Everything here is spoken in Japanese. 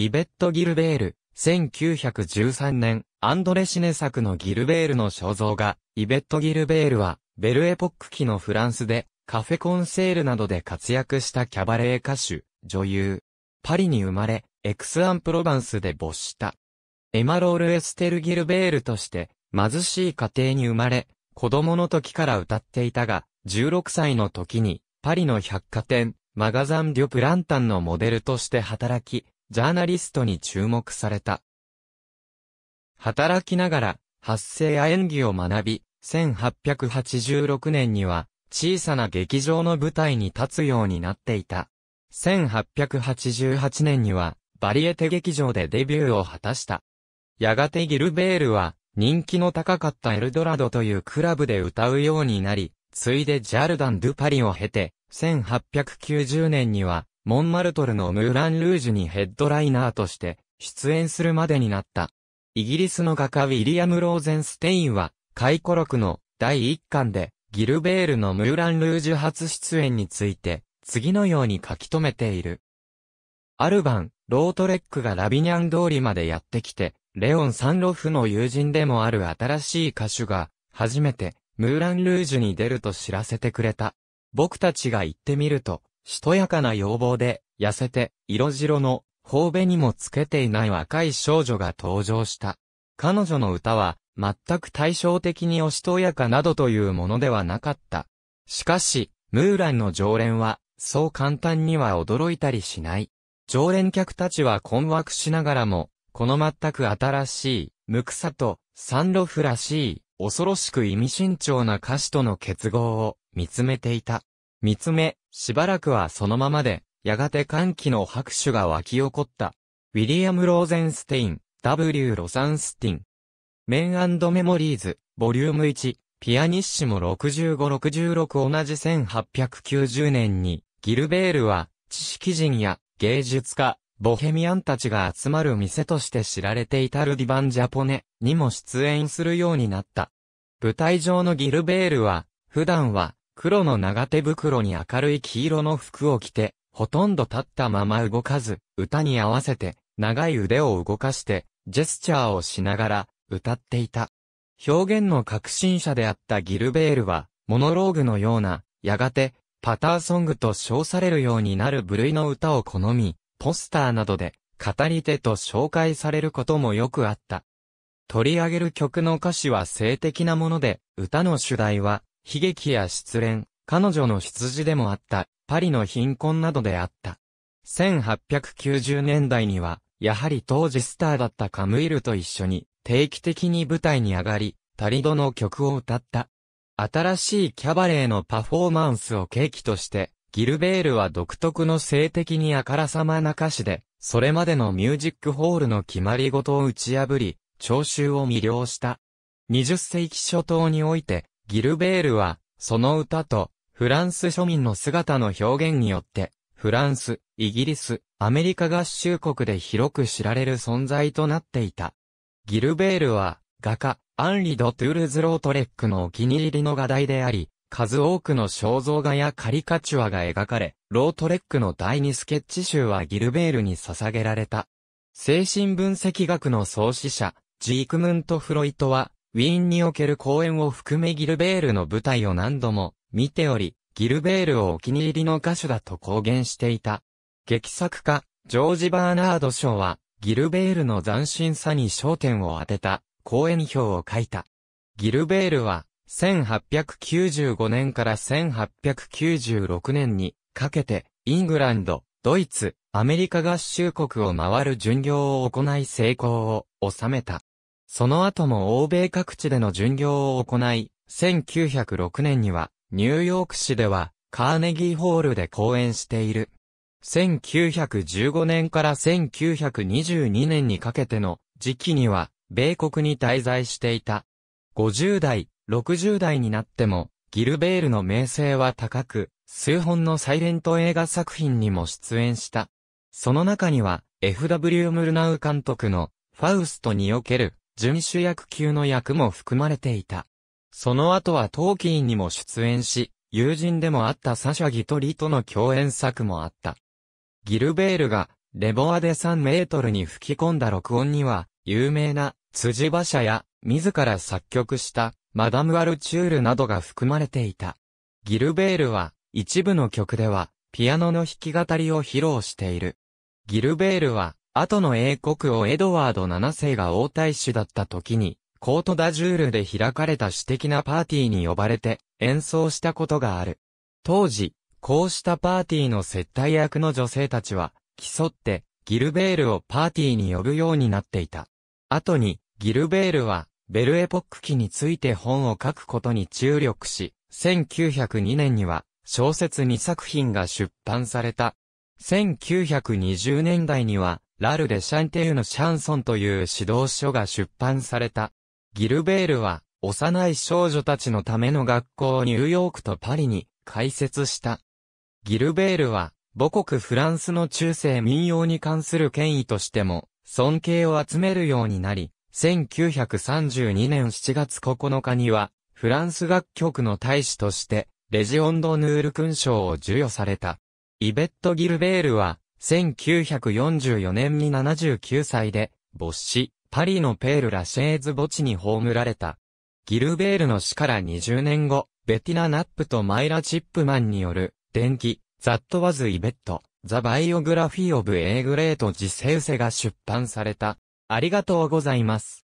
イベット・ギルベール、1913年、アンドレシネ作のギルベールの肖像画、イベット・ギルベールは、ベルエポック期のフランスで、カフェコンセールなどで活躍したキャバレー歌手、女優。パリに生まれ、エクス・アン・プロヴァンスで没した。エマロール・エステル・ギルベールとして、貧しい家庭に生まれ、子供の時から歌っていたが、16歳の時に、パリの百貨店、マガザン・デュ・プランタンのモデルとして働き、ジャーナリストに注目された。働きながら、発声や演技を学び、1886年には、小さな劇場の舞台に立つようになっていた。1888年には、バリエテ劇場でデビューを果たした。やがてギルベールは、人気の高かったエルドラドというクラブで歌うようになり、ついでジャルダン・ドゥ・パリを経て、1890年には、モンマルトルのムーラン・ルージュにヘッドライナーとして出演するまでになった。イギリスの画家ウィリアム・ローゼンステインは、回顧録の第1巻で、ギルベールのムーラン・ルージュ初出演について、次のように書き留めている。ある晩、ロートレックがラビニャン通りまでやってきて、レオン・サンロフの友人でもある新しい歌手が、初めて、ムーラン・ルージュに出ると知らせてくれた。僕たちが行ってみると、しとやかな要望で、痩せて、色白の、頬べにもつけていない若い少女が登場した。彼女の歌は、全く対照的におしとやかなどというものではなかった。しかし、ムーランの常連は、そう簡単には驚いたりしない。常連客たちは困惑しながらも、この全く新しい、無草と、サンロフらしい、恐ろしく意味深長な歌詞との結合を見つめていた。見つめ、しばらくはそのままで、やがて歓喜の拍手が湧き起こった。ウィリアム・ローゼンステイン、W. ロサンスティン。メンメモリーズ、ボリューム1、ピアニッシモ6566同じ1890年に、ギルベールは、知識人や芸術家、ボヘミアンたちが集まる店として知られていたルディバン・ジャポネにも出演するようになった。舞台上のギルベールは、普段は黒の長手袋に明るい黄色の服を着て、ほとんど立ったまま動かず、歌に合わせて、長い腕を動かして、ジェスチャーをしながら、歌っていた。表現の革新者であったギルベールは、モノローグのような、やがて、パターソングと称されるようになる部類の歌を好み、ポスターなどで、語り手と紹介されることもよくあった。取り上げる曲の歌詞は性的なもので、歌の主題は、悲劇や失恋、彼女の羊でもあった、パリの貧困などであった。1890年代には、やはり当時スターだったカムイルと一緒に、定期的に舞台に上がり、タリドの曲を歌った。新しいキャバレーのパフォーマンスを契機として、ギルベールは独特の性的にあからさまな歌詞で、それまでのミュージックホールの決まり事を打ち破り、聴衆を魅了した。20世紀初頭において、ギルベールは、その歌と、フランス庶民の姿の表現によって、フランス、イギリス、アメリカ合衆国で広く知られる存在となっていた。ギルベールは、画家、アンリ・ド・トゥールズ・ロートレックのお気に入りの画題であり、数多くの肖像画やカリカチュアが描かれ、ロートレックの第二スケッチ集はギルベールに捧げられた。精神分析学の創始者、ジークムント・フロイトは、ウィーンにおける公演を含めギルベールの舞台を何度も見ており、ギルベールをお気に入りの歌手だと公言していた。劇作家、ジョージ・バーナード賞は、ギルベールの斬新さに焦点を当てた、公演表を書いた。ギルベールは、1895年から1896年にかけて、イングランド、ドイツ、アメリカ合衆国を回る巡業を行い成功を収めた。その後も欧米各地での巡業を行い、1906年には、ニューヨーク市では、カーネギーホールで公演している。1915年から1922年にかけての時期には、米国に滞在していた。50代、60代になっても、ギルベールの名声は高く、数本のサイレント映画作品にも出演した。その中には、F.W. ムルナウ監督の、ファウストにおける、準主役級の役も含まれていた。その後はトーキーにも出演し、友人でもあったサシャ・ギトリとの共演作もあった。ギルベールが、レボアで3メートルに吹き込んだ録音には、有名な、辻馬車や、自ら作曲した、マダム・アルチュールなどが含まれていた。ギルベールは、一部の曲では、ピアノの弾き語りを披露している。ギルベールは、後の英国王エドワード7世が王太子だった時に、コートダジュールで開かれた私的なパーティーに呼ばれて演奏したことがある。当時、こうしたパーティーの接待役の女性たちは、競って、ギルベールをパーティーに呼ぶようになっていた。後に、ギルベールは、ベルエポック期について本を書くことに注力し、1902年には、小説2作品が出版された。1920年代には、ラル・デ・シャンテユのシャンソンという指導書が出版された。ギルベールは、幼い少女たちのための学校をニューヨークとパリに開設した。ギルベールは、母国フランスの中世民謡に関する権威としても、尊敬を集めるようになり、1932年7月9日には、フランス楽曲の大使として、レジオンド・ヌール勲章を授与された。イベット・ギルベールは、1944年に79歳で、没死、パリのペール・ラシェーズ墓地に葬られた。ギルベールの死から20年後、ベティナ・ナップとマイラ・チップマンによる、電気、ザット・ワズ・イベット、ザ・バイオグラフィー・オブ・エー・グレート・ジ・セウセ生世が出版された。ありがとうございます。